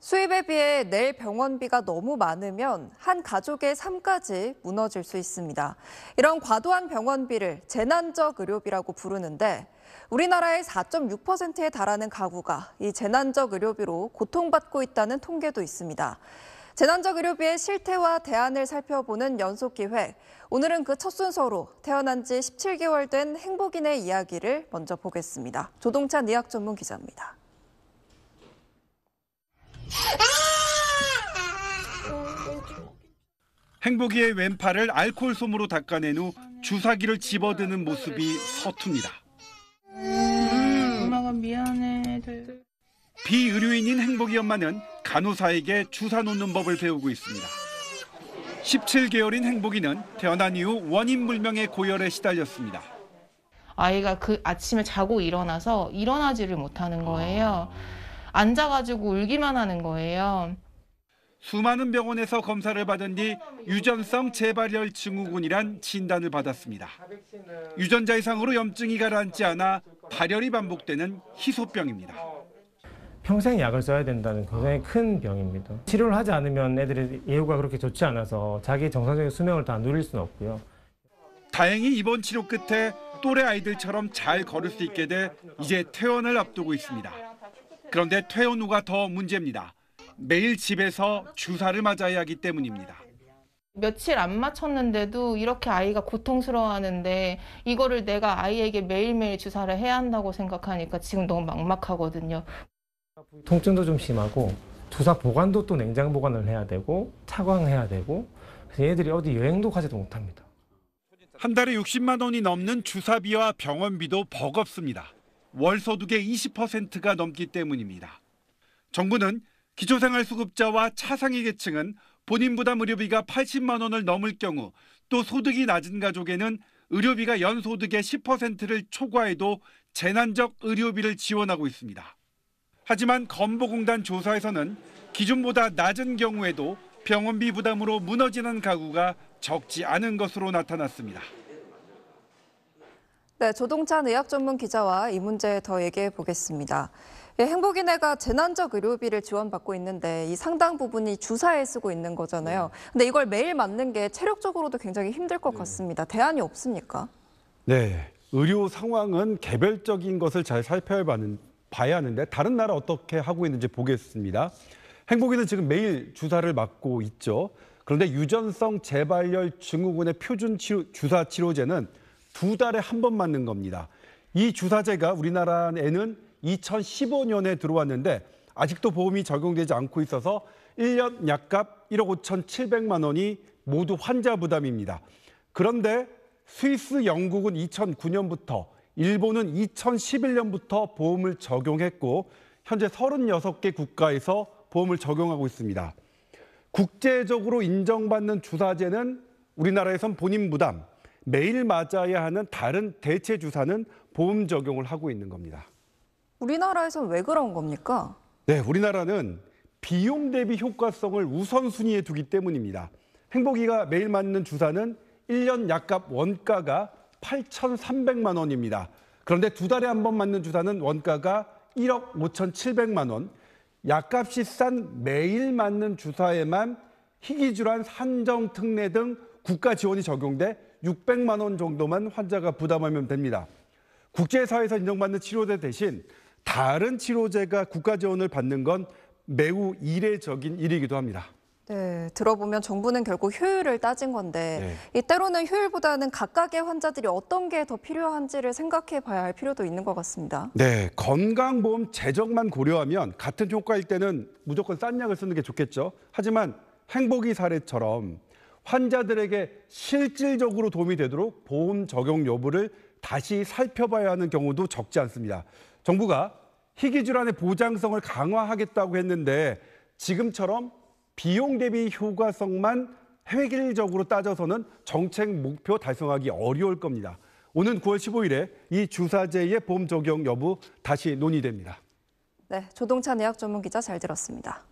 수입에 비해 내일 병원비가 너무 많으면 한 가족의 삶까지 무너질 수 있습니다. 이런 과도한 병원비를 재난적 의료비라고 부르는데 우리나라의 4.6%에 달하는 가구가 이 재난적 의료비로 고통받고 있다는 통계도 있습니다. 재난적 의료비의 실태와 대안을 살펴보는 연속 기획. 오늘은 그 첫 순서로 태어난 지 17개월 된 행복인의 이야기를 먼저 보겠습니다. 조동찬 의학 전문 기자입니다. 행복이의 왼팔을 알코올 솜으로 닦아낸 후 주사기를 집어드는 모습이 서툽니다. 엄마가 미안해. 비의료인인 행복이 엄마는 간호사에게 주사 놓는 법을 배우고 있습니다. 17개월인 행복이는 태어난 이후 원인 불명의 고열에 시달렸습니다. 아이가 그 아침에 자고 일어나서 일어나지를 못하는 거예요. 아... 앉아가지고 울기만 하는 거예요. 수많은 병원에서 검사를 받은 뒤 유전성 재발열 증후군이란 진단을 받았습니다. 유전자 이상으로 염증이 가라앉지 않아 발열이 반복되는 희소병입니다. 평생 약을 써야 된다는 굉장히 큰 병입니다. 치료를 하지 않으면 애들의 예후가 그렇게 좋지 않아서 자기 정상적인 수명을 다 누릴 수는 없고요. 다행히 이번 치료 끝에 또래 아이들처럼 잘 걸을 수 있게 돼 이제 퇴원을 앞두고 있습니다. 그런데 퇴원 후가 더 문제입니다. 매일 집에서 주사를 맞아야 하기 때문입니다. 며칠 안 맞췄는데도 이렇게 아이가 고통스러워하는데 이거를 내가 아이에게 매일매일 주사를 해야 한다고 생각하니까 지금 너무 막막하거든요. 통증도 좀 심하고 주사 보관도 또 냉장 보관을 해야 되고 차광해야 되고 그래서 얘들이 어디 여행도 가지도 못합니다. 한 달에 60만 원이 넘는 주사비와 병원비도 버겁습니다. 월 소득의 20%가 넘기 때문입니다. 정부는 기초생활수급자와 차상위 계층은 본인 부담 의료비가 80만 원을 넘을 경우 또 소득이 낮은 가족에는 의료비가 연소득의 10%를 초과해도 재난적 의료비를 지원하고 있습니다. 하지만 건보공단 조사에서는 기준보다 낮은 경우에도 병원비 부담으로 무너지는 가구가 적지 않은 것으로 나타났습니다. 네, 조동찬 의학 전문 기자와 이 문제 더 얘기해 보겠습니다. 예, 행복인회가 재난적 의료비를 지원받고 있는데 이 상당 부분이 주사에 쓰고 있는 거잖아요. 네. 근데 이걸 매일 맞는 게 체력적으로도 굉장히 힘들 것 네. 같습니다. 대안이 없습니까? 네, 의료 상황은 개별적인 것을 잘 살펴봐야 하는데 다른 나라 어떻게 하고 있는지 보겠습니다. 행복인은 지금 매일 주사를 맞고 있죠. 그런데 유전성 재발열 증후군의 표준 치료, 주사 치료제는 두 달에 한 번 맞는 겁니다. 이 주사제가 우리나라에는 2015년에 들어왔는데 아직도 보험이 적용되지 않고 있어서 1년 약값 1억 5,700만 원이 모두 환자 부담입니다. 그런데 스위스, 영국은 2009년부터 일본은 2011년부터 보험을 적용했고 현재 36개 국가에서 보험을 적용하고 있습니다. 국제적으로 인정받는 주사제는 우리나라에선 본인 부담, 매일 맞아야 하는 다른 대체 주사는 보험 적용을 하고 있는 겁니다. 우리나라에선 왜 그런 겁니까? 네, 우리나라는 비용 대비 효과성을 우선순위에 두기 때문입니다. 행복이가 매일 맞는 주사는 1년 약값 원가가 8,300만 원입니다. 그런데 두 달에 한 번 맞는 주사는 원가가 1억 5,700만 원. 약값이 싼 매일 맞는 주사에만 희귀 질환 산정 특례 등 국가 지원이 적용돼 600만 원 정도만 환자가 부담하면 됩니다. 국제사회에서 인정받는 치료제 대신 다른 치료제가 국가 지원을 받는 건 매우 이례적인 일이기도 합니다. 네, 들어보면 정부는 결국 효율을 따진 건데 네. 이 때로는 효율보다는 각각의 환자들이 어떤 게 더 필요한지를 생각해 봐야 할 필요도 있는 것 같습니다. 네, 건강보험 재정만 고려하면 같은 효과일 때는 무조건 싼 약을 쓰는 게 좋겠죠. 하지만 행복이 사례처럼 환자들에게 실질적으로 도움이 되도록 보험 적용 여부를 다시 살펴봐야 하는 경우도 적지 않습니다. 정부가 희귀 질환의 보장성을 강화하겠다고 했는데 지금처럼 비용 대비 효과성만 획일적으로 따져서는 정책 목표 달성하기 어려울 겁니다. 오는 9월 15일에 이 주사제의 보험 적용 여부 다시 논의됩니다. 네, 조동찬 의학 전문 기자 잘 들었습니다.